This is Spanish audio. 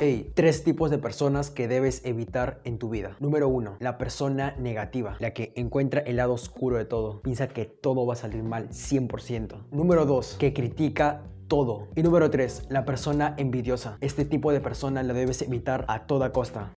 Hey, tres tipos de personas que debes evitar en tu vida. Número uno, la persona negativa, la que encuentra el lado oscuro de todo, piensa que todo va a salir mal 100%. Número dos, que critica todo. Y número 3, la persona envidiosa. Este tipo de persona la debes evitar a toda costa.